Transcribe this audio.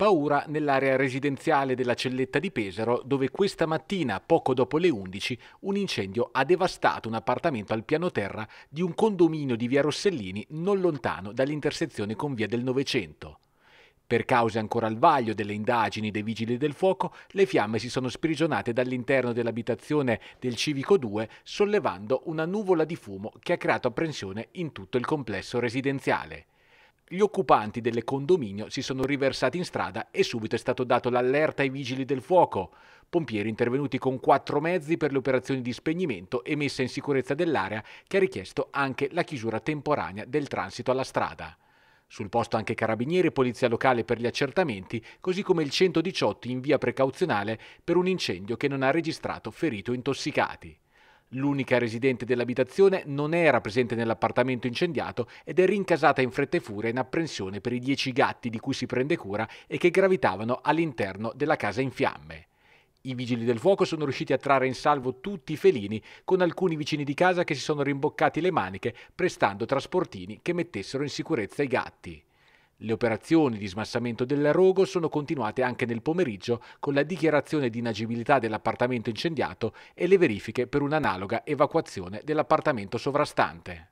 Paura nell'area residenziale della Celletta di Pesaro, dove questa mattina, poco dopo le 11, un incendio ha devastato un appartamento al piano terra di un condominio di via Rossellini non lontano dall'intersezione con via del Novecento. Per cause ancora al vaglio delle indagini dei vigili del fuoco, le fiamme si sono sprigionate dall'interno dell'abitazione del Civico 2, sollevando una nuvola di fumo che ha creato apprensione in tutto il complesso residenziale. Gli occupanti del condominio si sono riversati in strada e subito è stato dato l'allerta ai vigili del fuoco. Pompieri intervenuti con quattro mezzi per le operazioni di spegnimento e messa in sicurezza dell'area che ha richiesto anche la chiusura temporanea del transito alla strada. Sul posto anche carabinieri e polizia locale per gli accertamenti, così come il 118 in via precauzionale per un incendio che non ha registrato feriti o intossicati. L'unica residente dell'abitazione non era presente nell'appartamento incendiato ed è rincasata in fretta e furia in apprensione per i dieci gatti di cui si prende cura e che gravitavano all'interno della casa in fiamme. I vigili del fuoco sono riusciti a trarre in salvo tutti i felini, con alcuni vicini di casa che si sono rimboccati le maniche prestando trasportini che mettessero in sicurezza i gatti. Le operazioni di smassamento del rogo sono continuate anche nel pomeriggio con la dichiarazione di inagibilità dell'appartamento incendiato e le verifiche per un'analoga evacuazione dell'appartamento sovrastante.